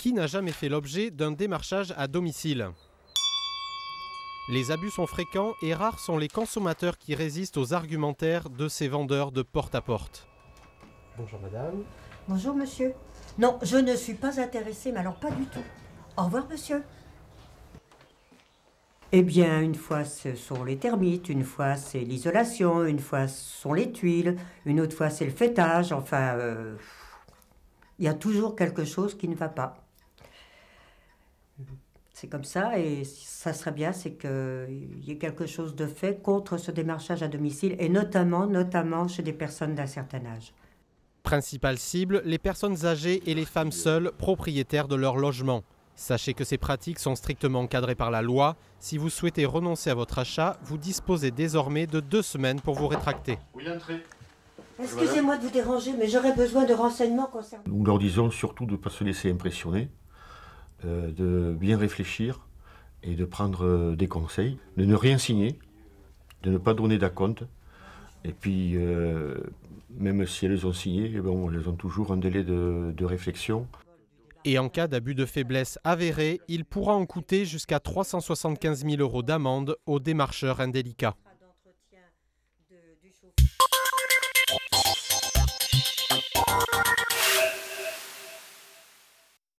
Qui n'a jamais fait l'objet d'un démarchage à domicile Les abus sont fréquents et rares sont les consommateurs qui résistent aux argumentaires de ces vendeurs de porte à porte. Bonjour madame. Bonjour monsieur. Non, je ne suis pas intéressée, mais alors pas du tout. Au revoir monsieur. Eh bien, une fois ce sont les termites, une fois c'est l'isolation, une fois ce sont les tuiles, une autre fois c'est le fêtage, enfin, euh, il y a toujours quelque chose qui ne va pas. C'est comme ça et ça serait bien, c'est qu'il y ait quelque chose de fait contre ce démarchage à domicile et notamment, notamment chez des personnes d'un certain âge. Principale cible, les personnes âgées et les femmes seules propriétaires de leur logement. Sachez que ces pratiques sont strictement encadrées par la loi. Si vous souhaitez renoncer à votre achat, vous disposez désormais de deux semaines pour vous rétracter. Oui, Excusez-moi de vous déranger, mais j'aurais besoin de renseignements concernant. Nous leur disons surtout de ne pas se laisser impressionner euh, de bien réfléchir et de prendre euh, des conseils, de ne rien signer, de ne pas donner d'acompte. Et puis, euh, même si elles ont signé, eh bon, elles ont toujours un délai de, de réflexion. Et en cas d'abus de faiblesse avéré, il pourra en coûter jusqu'à 375 000 euros d'amende aux démarcheurs indélicats.